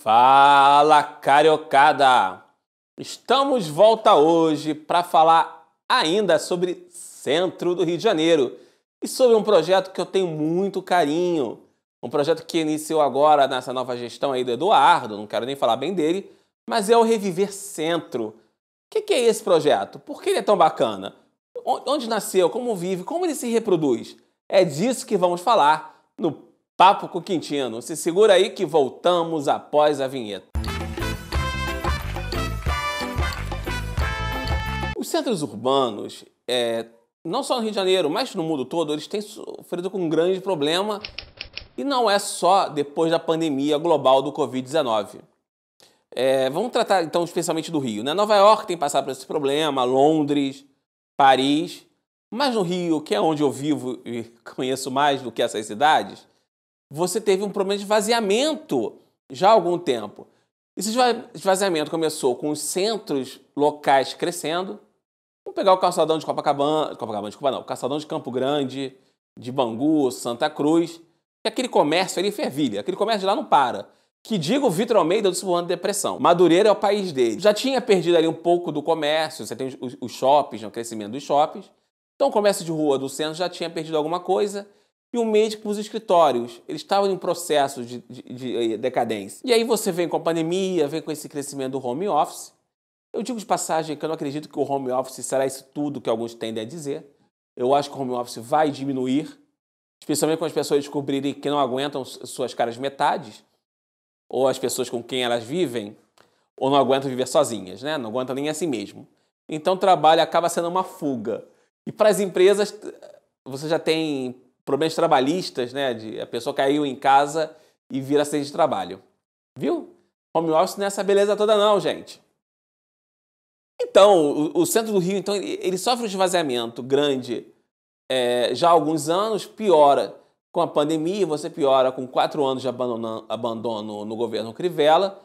Fala, cariocada! Estamos volta hoje para falar ainda sobre centro do Rio de Janeiro e sobre um projeto que eu tenho muito carinho. Um projeto que iniciou agora nessa nova gestão aí do Eduardo, não quero nem falar bem dele, mas é o Reviver Centro. O que é esse projeto? Por que ele é tão bacana? Onde nasceu? Como vive? Como ele se reproduz? É disso que vamos falar no Papo com Quintino. Se segura aí que voltamos após a vinheta. Os centros urbanos, é, não só no Rio de Janeiro, mas no mundo todo, eles têm sofrido com um grande problema e não é só depois da pandemia global do Covid-19. É, vamos tratar então especialmente do Rio. Né? Nova York tem passado por esse problema, Londres, Paris, mas no Rio, que é onde eu vivo e conheço mais do que essas cidades, você teve um problema de esvaziamento já há algum tempo. Esse esvaziamento começou com os centros locais crescendo. Vamos pegar o calçadão de Copacabana, Copacabana, desculpa, não, o calçadão de Campo Grande, de Bangu, Santa Cruz. E aquele comércio ali fervilha, aquele comércio lá não para. Que diga o Vitor Almeida do Suburbano Depressão. Madureira é o país dele. Já tinha perdido ali um pouco do comércio, você tem os, os shoppings, né, o crescimento dos shoppings. Então o comércio de rua do centro já tinha perdido alguma coisa e o MED para os escritórios. Eles estavam em um processo de, de, de eh, decadência. E aí você vem com a pandemia, vem com esse crescimento do home office. Eu digo de passagem que eu não acredito que o home office será isso tudo que alguns tendem a dizer. Eu acho que o home office vai diminuir, especialmente quando as pessoas descobrirem que não aguentam suas caras metades, ou as pessoas com quem elas vivem, ou não aguentam viver sozinhas, né? Não aguentam nem assim mesmo. Então, o trabalho acaba sendo uma fuga. E para as empresas, você já tem problemas trabalhistas, né? De a pessoa caiu em casa e vira sede de trabalho. Viu? Home office não é essa beleza toda, não, gente. Então, o, o centro do Rio, então, ele, ele sofre um esvaziamento grande é, já há alguns anos, piora com a pandemia, você piora com quatro anos de abandono, no governo Crivella.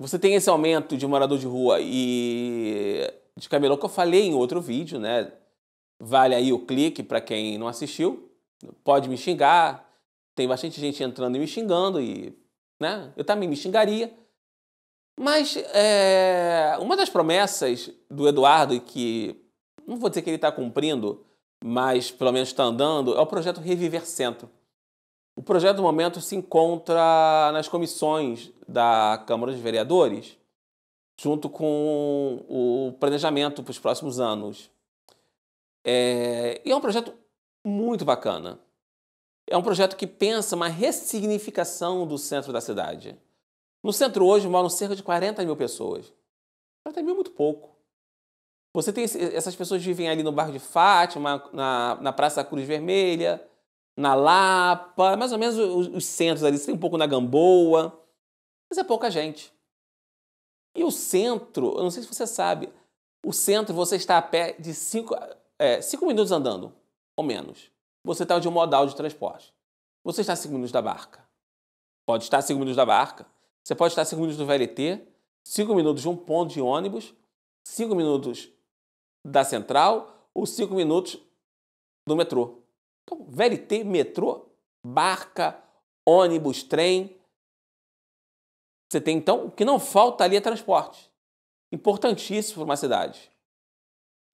Você tem esse aumento de morador de rua e de camelô que eu falei em outro vídeo, né? Vale aí o clique para quem não assistiu pode me xingar, tem bastante gente entrando e me xingando, e né, eu também me xingaria. Mas é, uma das promessas do Eduardo, e que não vou dizer que ele está cumprindo, mas pelo menos está andando, é o projeto Reviver Centro. O projeto do momento se encontra nas comissões da Câmara dos Vereadores, junto com o planejamento para os próximos anos. É, e é um projeto muito bacana. É um projeto que pensa uma ressignificação do centro da cidade. No centro hoje moram cerca de 40 mil pessoas. 40 mil é muito pouco. Você tem essas pessoas vivem ali no bairro de Fátima, na, na Praça Cruz Vermelha, na Lapa, mais ou menos os, os centros ali, você tem um pouco na Gamboa, mas é pouca gente. E o centro, eu não sei se você sabe, o centro você está a pé de 5 é, cinco minutos andando ou menos. Você está de um modal de transporte. Você está a 5 minutos da barca. Pode estar a 5 minutos da barca. Você pode estar a 5 minutos do VLT, 5 minutos de um ponto de ônibus, 5 minutos da central ou 5 minutos do metrô. Então, VLT, metrô, barca, ônibus, trem. Você tem, então, o que não falta ali é transporte. Importantíssimo para uma cidade.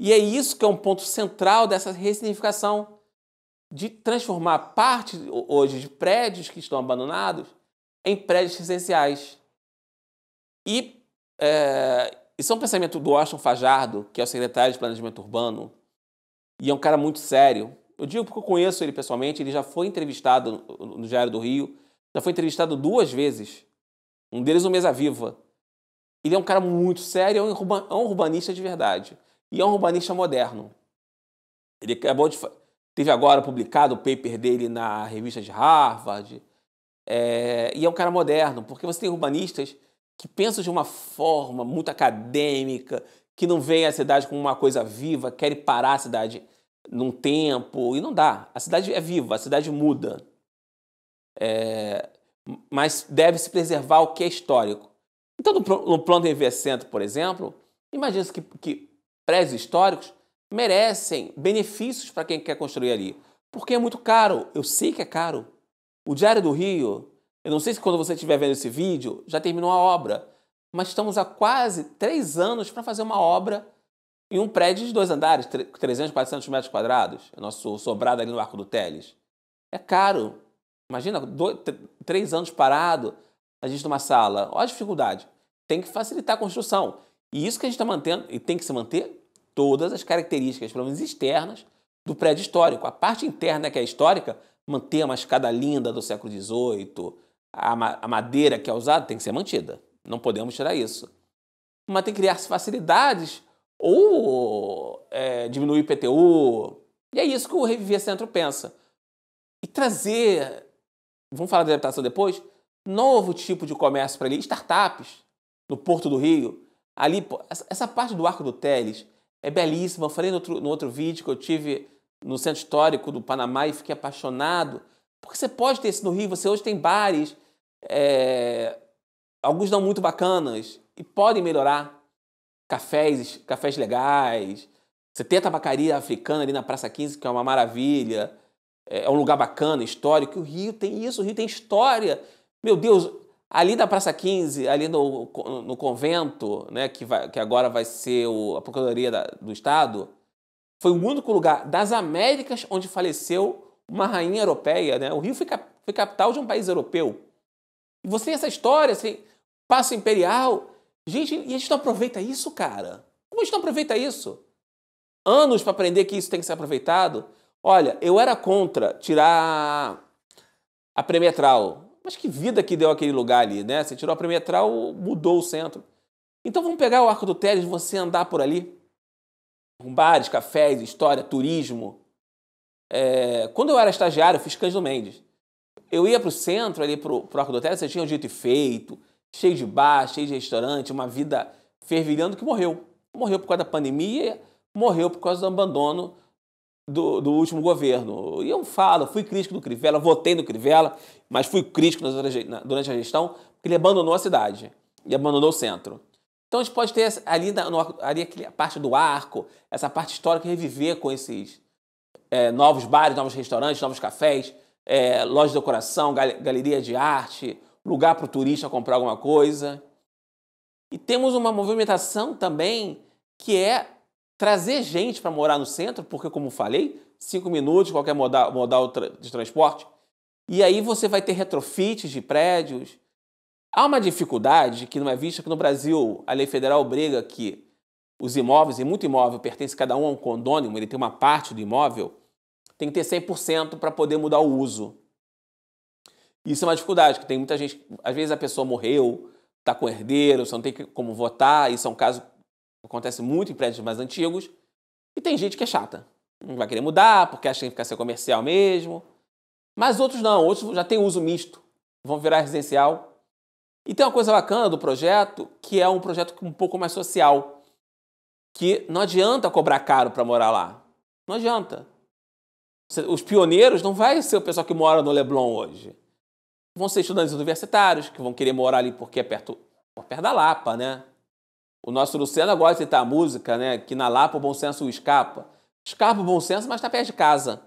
E é isso que é um ponto central dessa ressignificação de transformar parte hoje de prédios que estão abandonados em prédios residenciais. E é, isso é um pensamento do Washington Fajardo, que é o secretário de Planejamento Urbano, e é um cara muito sério. Eu digo porque eu conheço ele pessoalmente, ele já foi entrevistado no Diário do Rio, já foi entrevistado duas vezes. Um deles no Mesa Viva. Ele é um cara muito sério, é um é urbanista de verdade e é um urbanista moderno. Ele acabou de. Teve agora publicado o paper dele na revista de Harvard. É, e é um cara moderno, porque você tem urbanistas que pensam de uma forma muito acadêmica, que não veem a cidade como uma coisa viva, querem parar a cidade num tempo, e não dá. A cidade é viva, a cidade muda. É, mas deve-se preservar o que é histórico. Então, no, no plano do envelhecimento, por exemplo, imagina-se que, que prédios históricos merecem benefícios para quem quer construir ali. Porque é muito caro. Eu sei que é caro. O Diário do Rio, eu não sei se quando você estiver vendo esse vídeo, já terminou a obra. Mas estamos há quase três anos para fazer uma obra em um prédio de dois andares, 300, 400 metros quadrados. É nosso sobrado ali no Arco do Teles. É caro. Imagina, dois, três anos parado, a gente numa sala. Olha a dificuldade. Tem que facilitar a construção. E isso que a gente está mantendo, e tem que se manter, todas as características, pelo menos externas, do prédio histórico. A parte interna que é histórica, manter uma escada linda do século XVIII, a, ma a madeira que é usada tem que ser mantida. Não podemos tirar isso. Mas tem que criar-se facilidades ou é, diminuir o IPTU. E é isso que o Reviver Centro pensa. E trazer, vamos falar da adaptação depois, novo tipo de comércio para ali, startups no Porto do Rio, ali, essa parte do Arco do Teles é belíssima. Eu falei no outro, no outro vídeo que eu tive no Centro Histórico do Panamá e fiquei apaixonado. Porque você pode ter isso no Rio, você hoje tem bares, é, alguns não muito bacanas, e podem melhorar. Cafés, cafés legais. Você tem a tabacaria africana ali na Praça 15, que é uma maravilha. É, é um lugar bacana, histórico. O Rio tem isso, o Rio tem história. Meu Deus, Ali da Praça 15, ali no, no convento, né, que, vai, que agora vai ser o, a Procuradoria da, do Estado, foi o único lugar das Américas onde faleceu uma rainha europeia. Né? O Rio foi, cap, foi capital de um país europeu. E você tem essa história, assim, passo imperial. Gente, e a gente não aproveita isso, cara? Como a gente não aproveita isso? Anos para aprender que isso tem que ser aproveitado. Olha, eu era contra tirar a Premetral mas que vida que deu aquele lugar ali, né? Você tirou a perimetral, mudou o centro. Então vamos pegar o Arco do Teles, você andar por ali, com bares, cafés, história, turismo. É... Quando eu era estagiário, eu fiz Cândido Mendes. Eu ia para o centro, ali para o Arco do Teles, você tinha o dito e feito, cheio de bar, cheio de restaurante, uma vida fervilhando que morreu. Morreu por causa da pandemia, morreu por causa do abandono do, do, último governo. E eu falo, fui crítico do Crivella, votei no Crivella, mas fui crítico durante a gestão, porque ele abandonou a cidade e abandonou o centro. Então a gente pode ter ali, na, no, ali aquela parte do arco, essa parte histórica, reviver com esses é, novos bares, novos restaurantes, novos cafés, é, lojas de decoração, gal galeria de arte, lugar para o turista comprar alguma coisa. E temos uma movimentação também que é trazer gente para morar no centro, porque, como falei, cinco minutos, qualquer modal, modal de transporte, e aí você vai ter retrofits de prédios. Há uma dificuldade que não é vista que no Brasil a lei federal obriga que os imóveis, e muito imóvel pertence cada um a um condônimo, ele tem uma parte do imóvel, tem que ter 100% para poder mudar o uso. Isso é uma dificuldade, que tem muita gente, às vezes a pessoa morreu, está com herdeiro, você não tem como votar, isso é um caso que acontece muito em prédios mais antigos, e tem gente que é chata, não vai querer mudar, porque acha que tem que ficar ser comercial mesmo, mas outros não, outros já têm uso misto, vão virar residencial. E tem uma coisa bacana do projeto, que é um projeto um pouco mais social, que não adianta cobrar caro para morar lá. Não adianta. Os pioneiros não vai ser o pessoal que mora no Leblon hoje. Vão ser estudantes universitários, que vão querer morar ali porque é perto, perto da Lapa, né? O nosso Luciano gosta de citar a música, né? Que na Lapa o bom senso escapa. Escapa o bom senso, mas está perto de casa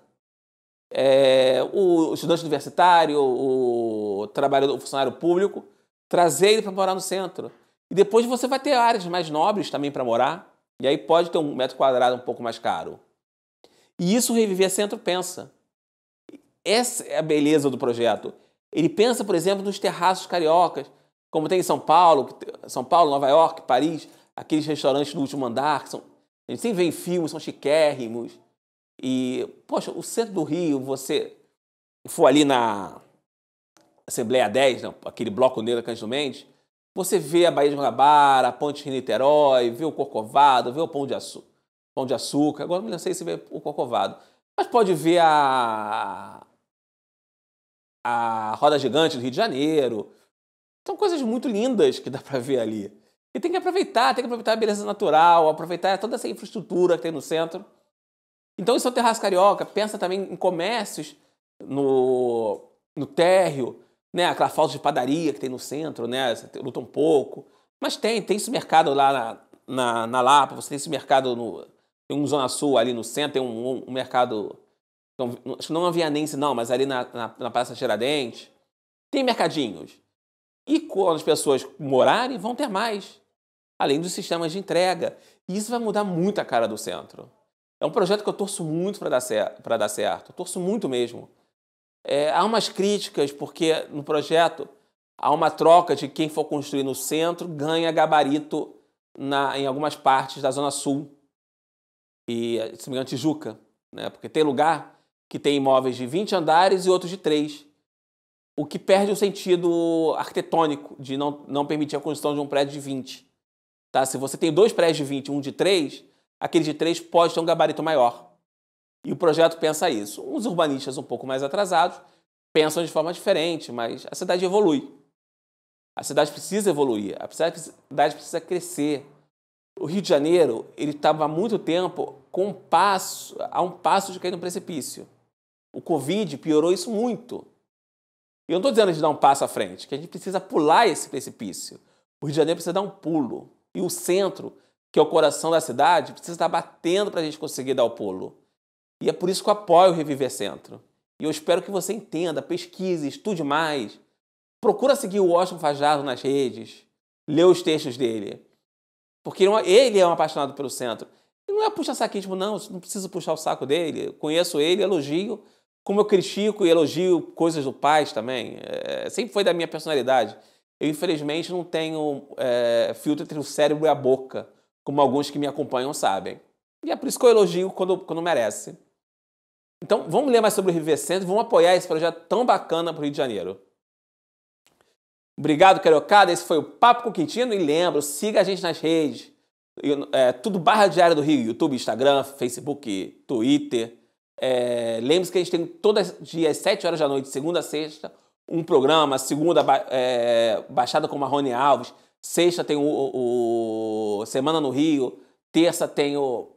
é, o estudante universitário, o trabalhador, o funcionário público, trazer ele para morar no centro. E depois você vai ter áreas mais nobres também para morar, e aí pode ter um metro quadrado um pouco mais caro. E isso o Reviver Centro pensa. Essa é a beleza do projeto. Ele pensa, por exemplo, nos terraços cariocas, como tem em São Paulo, São Paulo, Nova York, Paris, aqueles restaurantes do último andar, que são, a gente sempre vê em filmes, são chiquérrimos. E, poxa, o centro do Rio, você for ali na Assembleia 10, não, aquele bloco negro da Cândido Mendes, você vê a Baía de Guanabara, a Ponte de Niterói, vê o Corcovado, vê o Pão de, Açu Pão de Açúcar. Agora não sei se vê o Corcovado. Mas pode ver a, a Roda Gigante do Rio de Janeiro. São coisas muito lindas que dá para ver ali. E tem que aproveitar, tem que aproveitar a beleza natural, aproveitar toda essa infraestrutura que tem no centro então, em São Terraço Carioca, pensa também em comércios no, no térreo, né? Aquela falta de padaria que tem no centro, né? Você luta um pouco. Mas tem, tem esse mercado lá na, na, na Lapa, você tem esse mercado no. Tem um Zona Sul ali no centro, tem um, um, um mercado. Acho que não na é Vianense, não, mas ali na, na, na Praça Geradente Tem mercadinhos. E quando as pessoas morarem, vão ter mais. Além dos sistemas de entrega. E isso vai mudar muito a cara do centro. É um projeto que eu torço muito para dar, dar certo, eu torço muito mesmo. É, há umas críticas, porque no projeto há uma troca de quem for construir no centro ganha gabarito na, em algumas partes da Zona Sul e, se me engano, Tijuca. Né? Porque tem lugar que tem imóveis de 20 andares e outros de 3, o que perde o sentido arquitetônico de não, não permitir a construção de um prédio de 20. Tá? Se você tem dois prédios de 20 um de 3, aquele de três pode ter um gabarito maior. E o projeto pensa isso. Os urbanistas um pouco mais atrasados pensam de forma diferente, mas a cidade evolui. A cidade precisa evoluir, a cidade precisa crescer. O Rio de Janeiro, ele estava há muito tempo com um passo, a um passo de cair no precipício. O Covid piorou isso muito. E eu não estou dizendo de dar um passo à frente, que a gente precisa pular esse precipício. O Rio de Janeiro precisa dar um pulo. E o centro que é o coração da cidade, precisa estar batendo para a gente conseguir dar o pulo. E é por isso que eu apoio o Reviver Centro. E eu espero que você entenda, pesquise, estude mais. Procura seguir o Washington Fajardo nas redes, lê os textos dele. Porque ele é, é um apaixonado pelo centro. E não é puxa-saquismo, não. Não preciso puxar o saco dele. Eu conheço ele, elogio. Como eu critico e elogio coisas do Paz também. É, sempre foi da minha personalidade. Eu, infelizmente, não tenho é, filtro entre o cérebro e a boca como alguns que me acompanham sabem. E é por isso que eu elogio quando, quando merece. Então, vamos ler mais sobre o Rivescendo e vamos apoiar esse projeto tão bacana para o Rio de Janeiro. Obrigado, Cariocada. Esse foi o Papo com Quintino. E lembro siga a gente nas redes. É, tudo barra diária do Rio. YouTube, Instagram, Facebook, Twitter. É, Lembre-se que a gente tem todos os dias, 7 horas da noite, segunda a sexta, um programa. Segunda, é, Baixada com Marrone Alves. Sexta tem o, o semana no Rio. Terça tenho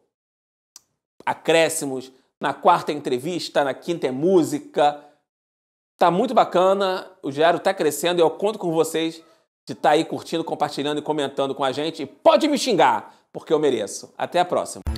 acréscimos. Na quarta é entrevista, na quinta é música. Tá muito bacana, o Diário tá crescendo e eu conto com vocês de estar tá aí curtindo, compartilhando e comentando com a gente. E pode me xingar, porque eu mereço. Até a próxima.